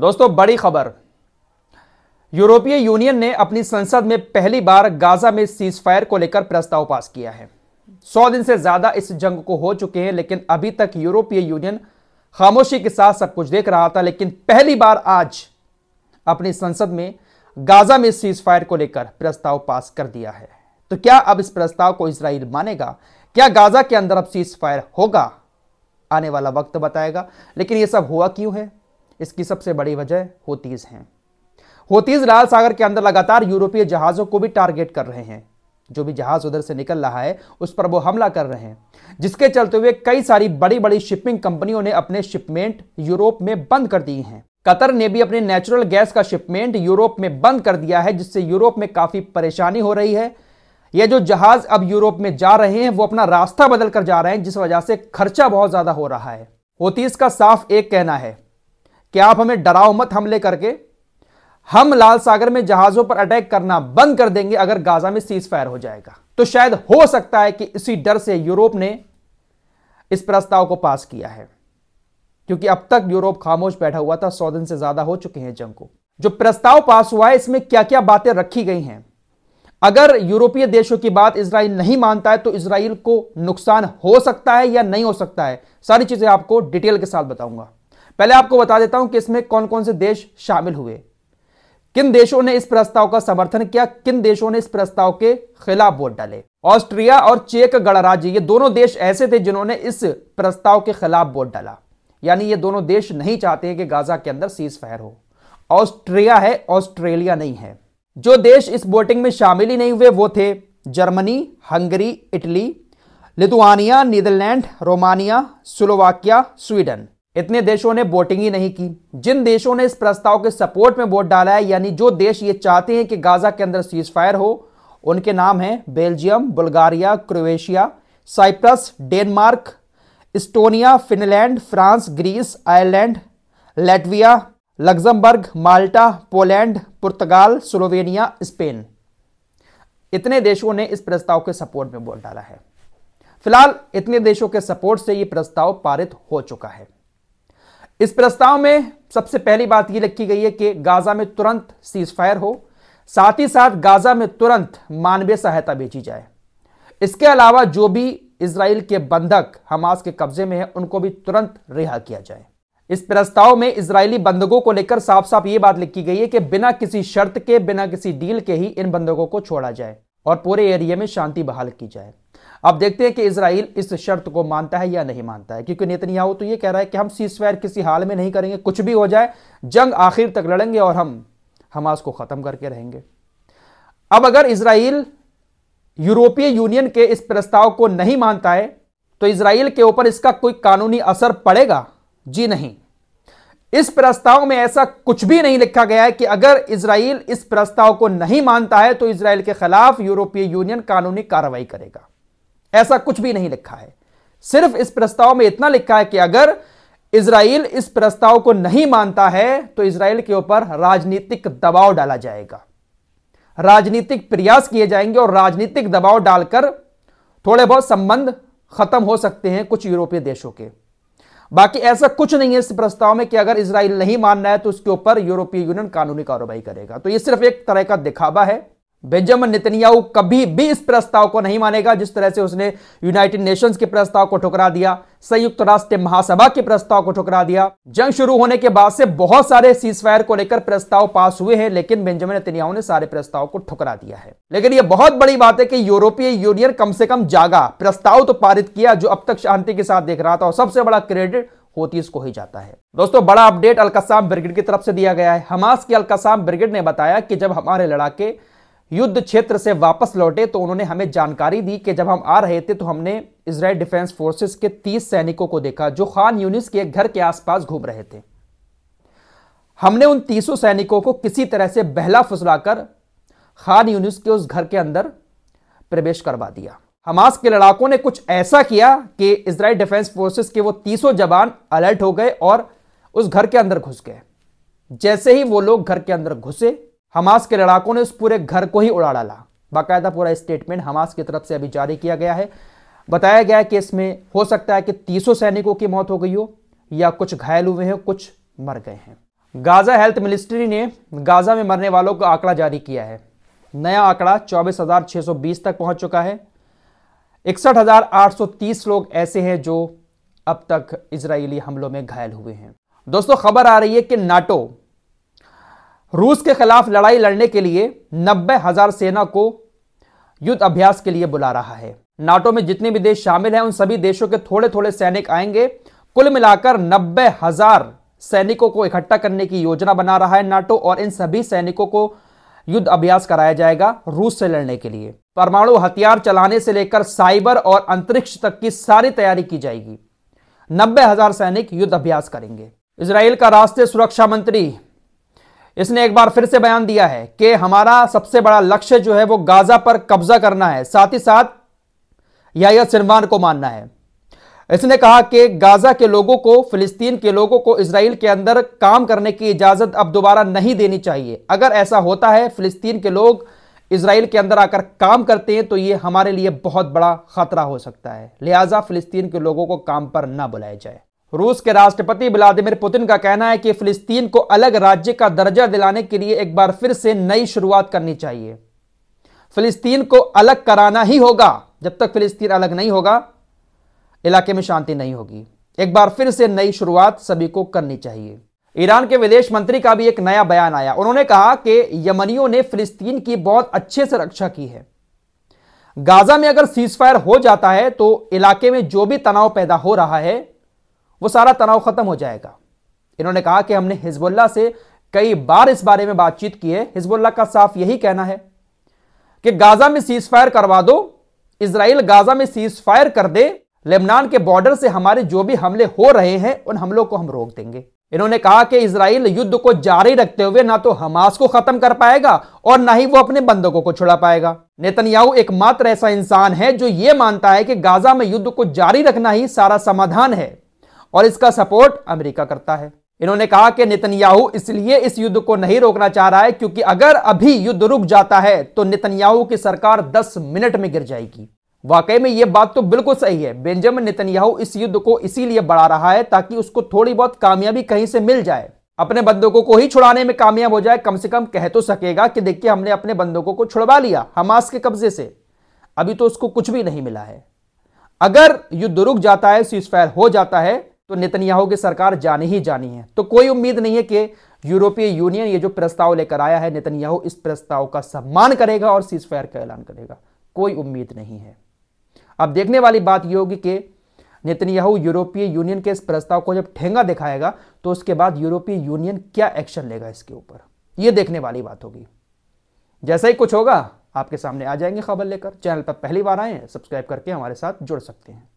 दोस्तों बड़ी खबर यूरोपीय यूनियन ने अपनी संसद में पहली बार गाजा में सीज फायर को लेकर प्रस्ताव पास किया है सौ दिन से ज्यादा इस जंग को हो चुके हैं लेकिन अभी तक यूरोपीय यूनियन खामोशी के साथ सब कुछ देख रहा था लेकिन पहली बार आज अपनी संसद में गाजा में सीज फायर को लेकर प्रस्ताव पास कर दिया है तो क्या अब इस प्रस्ताव को इसराइल मानेगा क्या गाजा के अंदर अब सीज फायर होगा आने वाला वक्त बताएगा लेकिन यह सब हुआ क्यों है इसकी सबसे बड़ी वजह होतीज हैं होतीज लाल सागर के अंदर लगातार यूरोपीय जहाज़ों को भी टारगेट कर रहे हैं जो भी जहाज उधर से निकल रहा है उस पर वो हमला कर रहे हैं जिसके चलते हुए कई सारी बड़ी बड़ी शिपिंग कंपनियों ने अपने शिपमेंट यूरोप में बंद कर दिए हैं कतर ने भी अपने नेचुरल गैस का शिपमेंट यूरोप में बंद कर दिया है जिससे यूरोप में काफ़ी परेशानी हो रही है ये जो जहाज अब यूरोप में जा रहे हैं वो अपना रास्ता बदलकर जा रहे हैं जिस वजह से खर्चा बहुत ज़्यादा हो रहा है होतीस का साफ एक कहना है कि आप हमें डराओ मत हमले करके हम लाल सागर में जहाजों पर अटैक करना बंद कर देंगे अगर गाजा में सीज फायर हो जाएगा तो शायद हो सकता है कि इसी डर से यूरोप ने इस प्रस्ताव को पास किया है क्योंकि अब तक यूरोप खामोश बैठा हुआ था सौ दिन से ज्यादा हो चुके हैं जंग को जो प्रस्ताव पास हुआ है इसमें क्या क्या बातें रखी गई हैं अगर यूरोपीय देशों की बात इसराइल नहीं मानता है तो इसराइल को नुकसान हो सकता है या नहीं हो सकता है सारी चीजें आपको डिटेल के साथ बताऊंगा पहले आपको बता देता हूं कि इसमें कौन कौन से देश शामिल हुए किन देशों ने इस प्रस्ताव का समर्थन किया किन देशों ने इस प्रस्ताव के खिलाफ वोट डाले ऑस्ट्रिया और चेक गणराज्य ये दोनों देश ऐसे थे जिन्होंने इस प्रस्ताव के खिलाफ वोट डाला यानी ये दोनों देश नहीं चाहते हैं कि गाजा के अंदर सीज फायर हो ऑस्ट्रिया है ऑस्ट्रेलिया नहीं है जो देश इस वोटिंग में शामिल ही नहीं हुए वो थे Germany Hungary Italy Lithuania Netherlands Romania Slovakia Sweden इतने देशों ने वोटिंग ही नहीं की जिन देशों ने इस प्रस्ताव के सपोर्ट में वोट डाला है यानी जो देश ये चाहते हैं कि गाजा के अंदर सीज फायर हो उनके नाम हैं Belgium Bulgaria Croatia Cyprus Denmark Estonia Finland France Greece Ireland Latvia Luxembourg Malta Poland पुर्तगाल स्लोवेनिया स्पेन इतने देशों ने इस प्रस्ताव के सपोर्ट में वोट डाला है फिलहाल इतने देशों के सपोर्ट से यह प्रस्ताव पारित हो चुका है इस प्रस्ताव में सबसे पहली बात यह लिखी गई है कि गाजा में तुरंत सीज फायर हो साथ ही साथ गाजा में तुरंत मानवीय सहायता भेजी जाए इसके अलावा जो भी इसराइल के बंधक हमास के कब्जे में है उनको भी तुरंत रिहा किया जाए इस प्रस्ताव में इसराइली बंधकों को लेकर साफ साफ ये बात लिखी गई है कि बिना किसी शर्त के बिना किसी डील के ही इन बंधकों को छोड़ा जाए और पूरे एरिया में शांति बहाल की जाए अब देखते हैं कि इसराइल इस शर्त को मानता है या नहीं मानता है क्योंकि नेतन्याहू तो यह कह रहा है कि हम सीजफायर किसी हाल में नहीं करेंगे कुछ भी हो जाए जंग आखिर तक लड़ेंगे और हम हमास को ख़त्म करके रहेंगे अब अगर इसराइल यूरोपीय यूनियन के इस प्रस्ताव को नहीं मानता है तो इसराइल के ऊपर इसका कोई कानूनी असर पड़ेगा जी नहीं इस प्रस्ताव में ऐसा कुछ भी नहीं लिखा गया है कि अगर इसराइल इस प्रस्ताव को नहीं मानता है तो इसराइल के खिलाफ यूरोपीय यूनियन कानूनी कार्रवाई करेगा ऐसा कुछ भी नहीं लिखा है सिर्फ इस प्रस्ताव में इतना लिखा है कि अगर इसराइल इस प्रस्ताव को नहीं मानता है तो इसराइल के ऊपर राजनीतिक दबाव डाला जाएगा राजनीतिक प्रयास किए जाएंगे और राजनीतिक दबाव डालकर थोड़े बहुत संबंध खत्म हो सकते हैं कुछ यूरोपीय देशों के बाकी ऐसा कुछ नहीं है इस प्रस्ताव में कि अगर इसराइल नहीं मानना है तो उसके ऊपर यूरोपीय यूनियन कानूनी कार्रवाई करेगा तो यह सिर्फ एक तरह का दिखावा है बेंजामिन नेतन्याहू कभी भी इस प्रस्ताव को नहीं मानेगा जिस तरह से उसने यूनाइटेड नेशंस के प्रस्ताव को ठुकरा दिया संयुक्त राष्ट्र महासभा के प्रस्ताव को ठुकरा दिया जंग शुरू होने के बाद से बहुत सारे सीजफायर को लेकर प्रस्ताव पास हुए हैं लेकिन बेंजामिन नेतन्याहू ने सारे प्रस्ताव को ठुकरा दिया है लेकिन यह बहुत बड़ी बात है कि यूरोपीय यूनियन कम से कम जागा प्रस्ताव तो पारित किया जो अब तक शांति के साथ देख रहा था और सबसे बड़ा क्रेडिट होती इसको ही जाता है दोस्तों बड़ा अपडेट अलकसाम ब्रिगेड की तरफ से दिया गया है हमास की अलकसाम ब्रिगेड ने बताया कि जब हमारे लड़ाके युद्ध क्षेत्र से वापस लौटे तो उन्होंने हमें जानकारी दी कि जब हम आ रहे थे तो हमने इसराइल डिफेंस फोर्सेस के 30 सैनिकों को देखा जो खान यूनिस के घर के आसपास घूम रहे थे हमने उन तीसों सैनिकों को किसी तरह से बहला फुसलाकर खान यूनिस के उस घर के अंदर प्रवेश करवा दिया हमास के लड़ाकों ने कुछ ऐसा किया कि इसराइल डिफेंस फोर्सेस के वो तीसों जवान अलर्ट हो गए और उस घर के अंदर घुस गए जैसे ही वो लोग घर के अंदर घुसे हमास के लड़ाकों ने उस पूरे घर को ही उड़ा डाला बाकायदा पूरा स्टेटमेंट हमास की तरफ से अभी जारी किया गया है बताया गया है कि इसमें हो सकता है कि तीसों सैनिकों की मौत हो गई हो या कुछ घायल हुए हैं कुछ मर गए हैं गाजा हेल्थ मिनिस्ट्री ने गाजा में मरने वालों का आंकड़ा जारी किया है नया आंकड़ा 24,620 तक पहुंच चुका है इकसठ लोग ऐसे हैं जो अब तक इसराइली हमलों में घायल हुए हैं दोस्तों खबर आ रही है कि नाटो रूस के खिलाफ लड़ाई लड़ने के लिए नब्बे हजार सेना को युद्ध अभ्यास के लिए बुला रहा है नाटो में जितने भी देश शामिल हैं उन सभी देशों के थोड़े थोड़े सैनिक आएंगे कुल मिलाकर नब्बे हजार सैनिकों को इकट्ठा करने की योजना बना रहा है नाटो और इन सभी सैनिकों को युद्ध अभ्यास कराया जाएगा रूस से लड़ने के लिए परमाणु हथियार चलाने से लेकर साइबर और अंतरिक्ष तक की सारी तैयारी की जाएगी नब्बे हजार सैनिक युद्ध अभ्यास करेंगे इसराइल का राष्ट्रीय सुरक्षा मंत्री इसने एक बार फिर से बयान दिया है कि हमारा सबसे बड़ा लक्ष्य जो है वो गाजा पर कब्जा करना है साथ ही साथ या सिरवान को मानना है इसने कहा कि गाजा के लोगों को फिलिस्तीन के लोगों को इसराइल के अंदर काम करने की इजाजत अब दोबारा नहीं देनी चाहिए अगर ऐसा होता है फिलिस्तीन के लोग इसराइल के अंदर आकर काम करते हैं तो ये हमारे लिए बहुत बड़ा खतरा हो सकता है लिहाजा फिलिस्तीन के लोगों को काम पर ना बुलाया जाए रूस के राष्ट्रपति व्लादिमिर पुतिन का कहना है कि फिलिस्तीन को अलग राज्य का दर्जा दिलाने के लिए एक बार फिर से नई शुरुआत करनी चाहिए फिलिस्तीन को अलग कराना ही होगा जब तक फिलिस्तीन अलग नहीं होगा इलाके में शांति नहीं होगी एक बार फिर से नई शुरुआत सभी को करनी चाहिए ईरान के विदेश मंत्री का भी एक नया बयान आया उन्होंने कहा कि यमनियों ने फिलिस्तीन की बहुत अच्छे से रक्षा की है गाजा में अगर सीजफायर हो जाता है तो इलाके में जो भी तनाव पैदा हो रहा है वो सारा तनाव ख़त्म हो जाएगा इन्होंने कहा कि हमने हिजबुल्ला से कई बार इस बारे में बातचीत की है हिजबुल्ला का साफ यही कहना है कि गाज़ा में सीज फायर करवा दो इसराइल गाज़ा में सीज फायर कर दे लेबनान के बॉर्डर से हमारे जो भी हमले हो रहे हैं उन हमलों को हम रोक देंगे इन्होंने कहा कि इसराइल युद्ध को जारी रखते हुए ना तो हमास को खत्म कर पाएगा और ना ही वो अपने बंदकों को छुड़ा पाएगा नेतन्याहू एकमात्र ऐसा इंसान है जो ये मानता है कि गाजा में युद्ध को जारी रखना ही सारा समाधान है और इसका सपोर्ट अमेरिका करता है इन्होंने कहा कि नितनयाहू इसलिए इस युद्ध को नहीं रोकना चाह रहा है क्योंकि अगर अभी युद्ध रुक जाता है तो नितनयाहू की सरकार 10 मिनट में गिर जाएगी वाकई में यह बात तो बिल्कुल सही है बेंजामिन नितनयाहू इस युद्ध को इसीलिए बढ़ा रहा है ताकि उसको थोड़ी बहुत कामयाबी कहीं से मिल जाए अपने बंदूकों को ही छुड़ाने में कामयाब हो जाए कम से कम कह तो सकेगा कि देखिए हमने अपने बंदूकों को छुड़वा लिया हमास के कब्जे से अभी तो उसको कुछ भी नहीं मिला है अगर युद्ध रुक जाता है सीज फायर हो जाता है तो नेतन्याहू की सरकार जानी ही जानी है तो कोई उम्मीद नहीं है कि यूरोपीय यूनियन ये जो प्रस्ताव लेकर आया है नेतन्याहू इस प्रस्ताव का सम्मान करेगा और सीज फायर का ऐलान करेगा कोई उम्मीद नहीं है अब देखने वाली बात यह होगी कि नेतन्याहू यूरोपीय यूनियन के इस प्रस्ताव को जब ठेंगा दिखाएगा तो उसके बाद यूरोपीय यूनियन क्या एक्शन लेगा इसके ऊपर यह देखने वाली बात होगी जैसा ही कुछ होगा आपके सामने आ जाएंगे खबर लेकर चैनल पर पहली बार आए हैं सब्सक्राइब करके हमारे साथ जुड़ सकते हैं